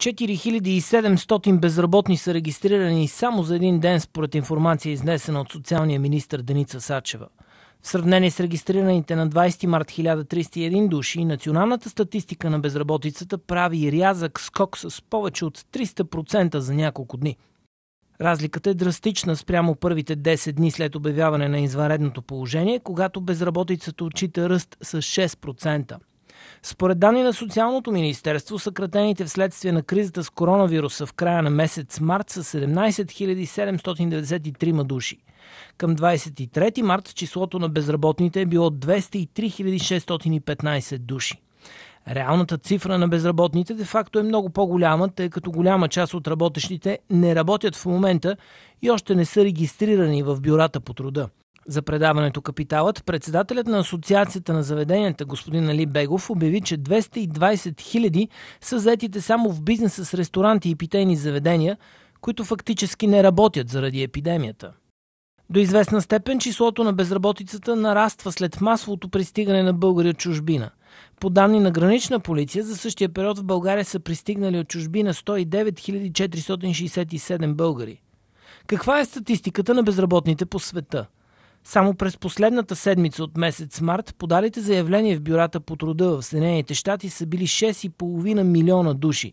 4700 безработни са регистрирани само за един ден, според информация изнесена от социалния министр Деница Сачева. В сравнение с регистрираните на 20 март 1301 души, националната статистика на безработицата прави рязък скок с повече от 300% за няколко дни. Разликата е драстична спрямо първите 10 дни след обявяване на извънредното положение, когато безработицата отчита ръст с 6%. Според данни на Социалното министерство, съкратените вследствие на кризата с коронавируса в края на месец март са 17 793 души. Към 23 март числото на безработните е било 203 615 души. Реалната цифра на безработните де-факто е много по-голяма, тъй като голяма част от работещите не работят в момента и още не са регистрирани в бюрата по труда за предаването Капиталът, председателят на Асоциацията на заведенията господин Али Бегов обяви, че 220 хиляди са заетите само в бизнеса с ресторанти и питейни заведения, които фактически не работят заради епидемията. До известна степен числото на безработицата нараства след масовото пристигане на българи от чужбина. По данни на гранична полиция, за същия период в България са пристигнали от чужбина 109 467 българи. Каква е статистиката на безработните по света? Само през последната седмица от месец март подалите заявления в бюрата по труда в Съединените щати са били 6,5 милиона души,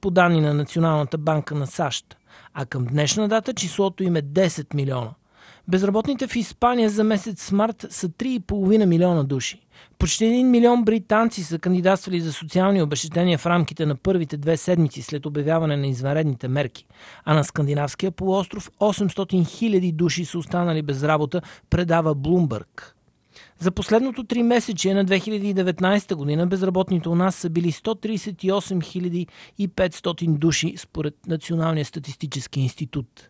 по данни на Националната банка на САЩ, а към днешна дата числото им е 10 милиона. Безработните в Испания за месец март са 3,5 милиона души. Почти 1 милион британци са кандидатствали за социални обещетения в рамките на първите две седмици след обявяване на извънредните мерки, а на Скандинавския полуостров 800 хиляди души са останали без работа, предава Блумбърг. За последното три месече на 2019 година безработните у нас са били 138 500 души според Националния статистически институт.